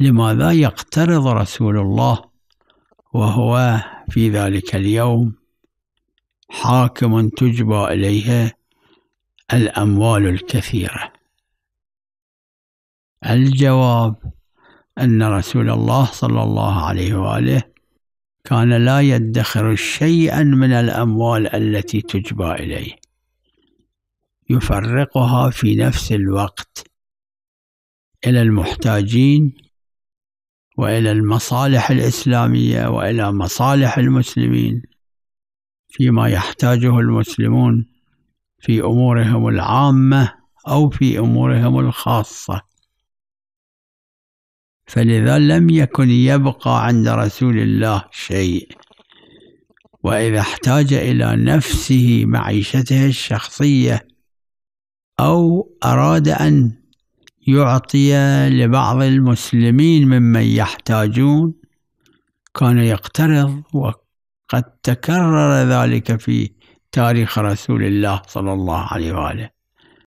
لماذا يقترض رسول الله وهو في ذلك اليوم حاكم تجبى إليه الأموال الكثيرة الجواب أن رسول الله صلى الله عليه وآله كان لا يدخر شيئا من الأموال التي تجبى إليه يفرقها في نفس الوقت إلى المحتاجين والى المصالح الاسلاميه والى مصالح المسلمين فيما يحتاجه المسلمون في امورهم العامه او في امورهم الخاصه فلذا لم يكن يبقى عند رسول الله شيء واذا احتاج الى نفسه معيشته الشخصيه او اراد ان يعطي لبعض المسلمين ممن يحتاجون كان يقترض وقد تكرر ذلك في تاريخ رسول الله صلى الله عليه وآله